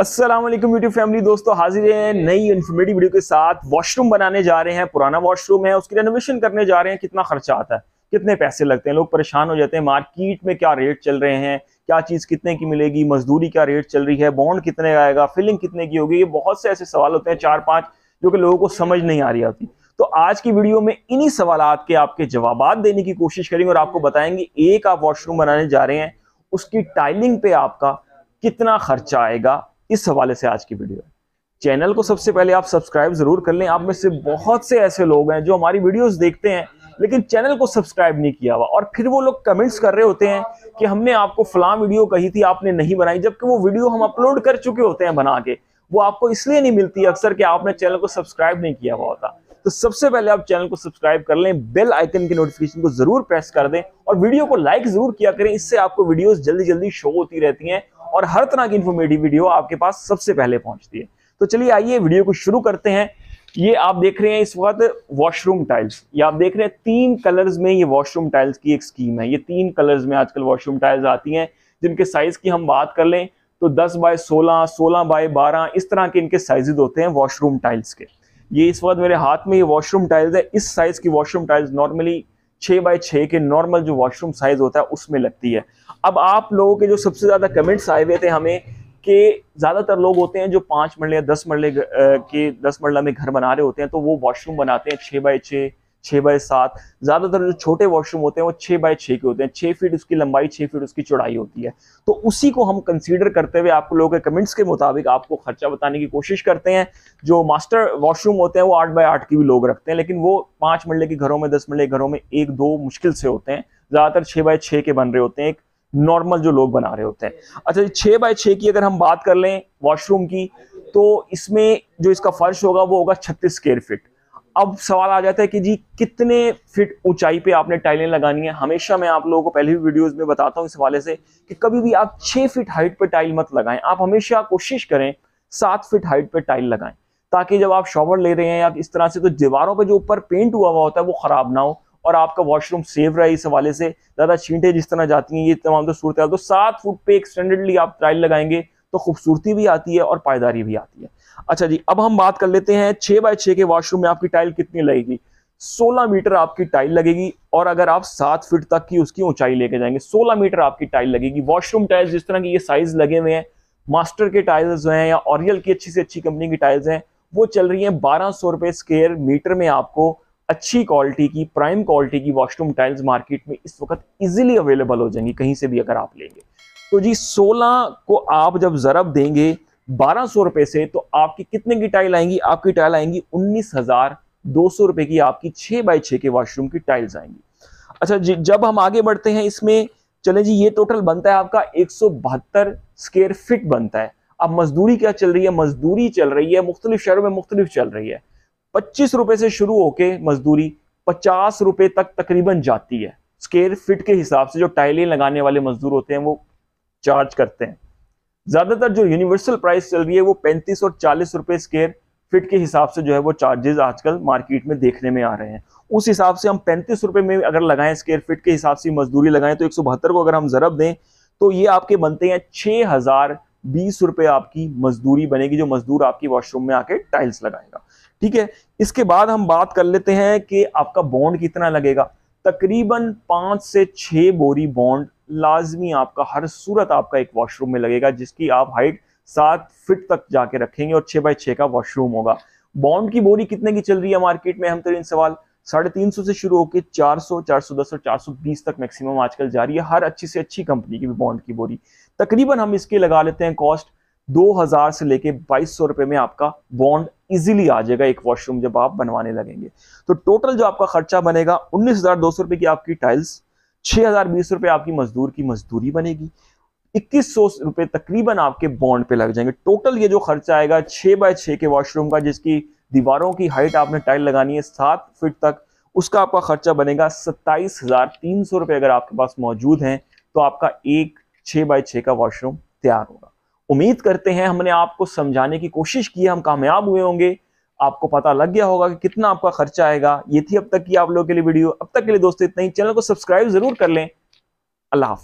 Aslam YouTube family दोस्तों हाजिर हैं नई इन्फॉर्मेटिव वीडियो के साथ वॉशरूम बनाने जा रहे हैं पुराना वॉशरूम है उसकी रेनोवेशन करने जा रहे हैं कितना खर्चा आता है कितने पैसे लगते हैं लोग परेशान हो जाते हैं मार्केट में क्या रेट चल रहे हैं क्या चीज़ कितने की मिलेगी मजदूरी क्या रेट चल रही है बॉन्ड कितने का आएगा फिलिंग कितने की होगी ये बहुत से ऐसे सवाल होते हैं चार पाँच जो कि लोगों को समझ नहीं आ रही होती तो आज की वीडियो में इन्हीं सवाल के आपके जवाब देने की कोशिश करेंगे और आपको बताएंगे एक आप वॉशरूम बनाने जा रहे हैं उसकी टाइलिंग पे आपका कितना खर्चा आएगा इस हवाले से आज की वीडियो है चैनल को सबसे पहले आप सब्सक्राइब जरूर कर लें आप में से बहुत से ऐसे लोग हैं जो हमारी वीडियोस देखते हैं लेकिन चैनल को सब्सक्राइब नहीं किया हुआ और फिर वो लोग कमेंट्स कर रहे होते हैं कि हमने आपको फलां वीडियो कही थी आपने नहीं बनाई जबकि वो वीडियो हम अपलोड कर चुके होते हैं बना के वो आपको इसलिए नहीं मिलती अक्सर कि आपने चैनल को सब्सक्राइब नहीं किया हुआ होता तो सबसे पहले आप चैनल को सब्सक्राइब कर लें बेल आइकन की नोटिफिकेशन को जरूर प्रेस कर दें और वीडियो को लाइक जरूर किया करें इससे आपको वीडियोस जल्दी जल्दी शो होती रहती हैं और हर तरह की इन्फॉर्मेटिव वीडियो आपके पास सबसे पहले पहुंचती है तो चलिए आइए वीडियो को शुरू करते हैं ये आप देख रहे हैं इस वक्त वॉशरूम टाइल्स ये आप देख रहे हैं तीन कलर्स में ये वॉशरूम टाइल्स की एक स्कीम है ये तीन कलर्स में आजकल वॉशरूम टाइल्स आती हैं जिनके साइज की हम बात कर लें तो 10 बाय 16, 16 बाय 12 इस तरह के इनके साइजेज होते हैं वॉशरूम टाइल्स के ये इस वक्त मेरे हाथ में ये वॉशरूम टाइल्स है इस साइज की वॉशरूम टाइल्स नॉर्मली छः बाय छः के नॉर्मल जो वॉशरूम साइज होता है उसमें लगती है अब आप लोगों के जो सबसे ज़्यादा कमेंट्स आए हुए थे हमें कि ज़्यादातर लोग होते हैं जो पाँच मरले या दस मरले के दस मरला में घर बना रहे होते हैं तो वो वॉशरूम बनाते हैं छः बाई छः छः बाय सात ज़्यादातर जो छोटे वॉशरूम होते हैं वो छः बाय छः के होते हैं छः फीट उसकी लंबाई छः फीट उसकी चौड़ाई होती है तो उसी को हम कंसीडर करते हुए आपको लोगों के कमेंट्स के मुताबिक आपको खर्चा बताने की कोशिश करते हैं जो मास्टर वॉशरूम होते हैं वो आठ बाय आठ की भी लोग रखते हैं लेकिन वो पाँच मरले के घरों में दस मरले घरों में एक दो मुश्किल से होते हैं ज़्यादातर छः बाय छः के बन रहे होते हैं एक नॉर्मल जो लोग बना रहे होते हैं अच्छा छः बाय छः की अगर हम बात कर लें वॉशरूम की तो इसमें जो इसका फर्श होगा वो होगा छत्तीस स्केयर फिट अब सवाल आ जाता है कि जी कितने फिट ऊंचाई पे आपने टाइलें लगानी है हमेशा मैं आप लोगों को पहले भी वीडियोस में बताता हूँ इस हवाले से कि कभी भी आप छः फिट हाइट पे टाइल मत लगाएं आप हमेशा कोशिश करें सात फिट हाइट पे टाइल लगाएं ताकि जब आप शॉवर ले रहे हैं या इस तरह से तो दीवारों पर जो ऊपर पेंट हुआ हुआ होता है वो ख़राब ना हो और आपका वॉशरूम सेफ रहे इस हवाले से ज़्यादा छींटे जिस तरह जाती हैं ये तमाम तो सूरत तो सात फुट पे एक्सटेंडेडली आप टाइल लगाएंगे तो खूबसूरती भी आती है और पायदारी भी आती है अच्छा जी अब हम बात कर लेते हैं छह बाय छः के वॉशरूम में आपकी टाइल कितनी लगेगी 16 मीटर आपकी टाइल लगेगी और अगर आप सात फीट तक की उसकी ऊंचाई लेके जाएंगे 16 मीटर आपकी टाइल लगेगी वॉशरूम टाइल्स जिस तरह की ये साइज लगे हुए हैं मास्टर के टाइल्स हैं या ऑरियल की अच्छी से अच्छी कंपनी की टाइल्स हैं वो चल रही हैं बारह सौ रुपये स्केयर मीटर में आपको अच्छी क्वालिटी की प्राइम क्वालिटी की वॉशरूम टाइल्स मार्केट में इस वक्त इजिली अवेलेबल हो जाएंगी कहीं से भी अगर आप लेंगे तो जी 16 को आप जब जरब देंगे बारह सौ रुपए से तो आपकी कितने की टाइल आएंगी आपकी टाइल आएंगी उन्नीस हजार दो सौ रुपए की आपकी छह बाई छह के वॉशरूम की टाइल्स आएंगी अच्छा जी जब हम आगे बढ़ते हैं इसमें चले जी ये टोटल बनता है आपका एक सौ बहत्तर स्केयर फिट बनता है अब मजदूरी क्या चल रही है मजदूरी चल रही है मुख्तलिफ शहरों में मुख्तलिफ चल रही है पच्चीस रुपए से शुरू होके मजदूरी पचास रुपए तक तकरीबन जाती है स्केयर फिट के हिसाब से जो टाइलें लगाने वाले मजदूर होते हैं वो चार्ज करते हैं ज़्यादातर जो यूनिवर्सल प्राइस चल रही है वो पैंतीस और चालीस रुपए स्केयर फिट के हिसाब से जो है वो चार्जेस आजकल मार्केट में देखने में आ रहे हैं उस हिसाब से हम पैंतीस रुपए में अगर लगाएं स्केयर फिट के हिसाब से मजदूरी लगाएं तो एक को अगर हम ज़रब दें तो ये आपके बनते हैं छह हज़ार बीस रुपए आपकी मजदूरी बनेगी जो मजदूर आपकी वॉशरूम में आके टाइल्स लगाएगा ठीक है इसके बाद हम बात कर लेते हैं कि आपका बॉन्ड कितना लगेगा तकरीबन पाँच से छः बोरी बॉन्ड लाजमी आपका हर सूरत आपका एक वॉशरूम में लगेगा जिसकी आप हाइट सात फिट तक जाके रखेंगे और छः बाई छः का वॉशरूम होगा बॉन्ड की बोरी कितने की चल रही है मार्केट में हम तरीन सवाल साढ़े तीन सौ से शुरू होकर चार सौ चार सौ दस और चार सौ बीस तक मैक्सिमम आजकल जा रही है हर अच्छी से अच्छी कंपनी की भी बॉन्ड की बोरी तकरीबन हम इसके लगा लेते हैं कॉस्ट 2000 से लेके बाईस सौ रुपए में आपका बॉन्ड इजीली आ जाएगा एक वॉशरूम जब आप बनवाने लगेंगे तो टोटल जो आपका खर्चा बनेगा उन्नीस हजार दो सौ रुपए की आपकी टाइल्स छह हजार बीस रुपए आपकी मजदूर की मजदूरी बनेगी इक्कीस सौ रुपए तकरीबन आपके बॉन्ड पे लग जाएंगे टोटल ये जो खर्चा आएगा छह बाय छ के वॉशरूम का जिसकी दीवारों की हाइट आपने टाइल लगानी है सात फिट तक उसका आपका खर्चा बनेगा सत्ताईस हजार तीन सौ रुपए अगर आपके पास मौजूद है तो आपका एक छह बाय छ का वॉशरूम तैयार होगा उम्मीद करते हैं हमने आपको समझाने की कोशिश की है हम कामयाब हुए होंगे आपको पता लग गया होगा कि कितना आपका खर्चा आएगा ये थी अब तक की आप लोगों के लिए वीडियो अब तक के लिए दोस्तों इतना ही चैनल को सब्सक्राइब जरूर कर लें अल्लाह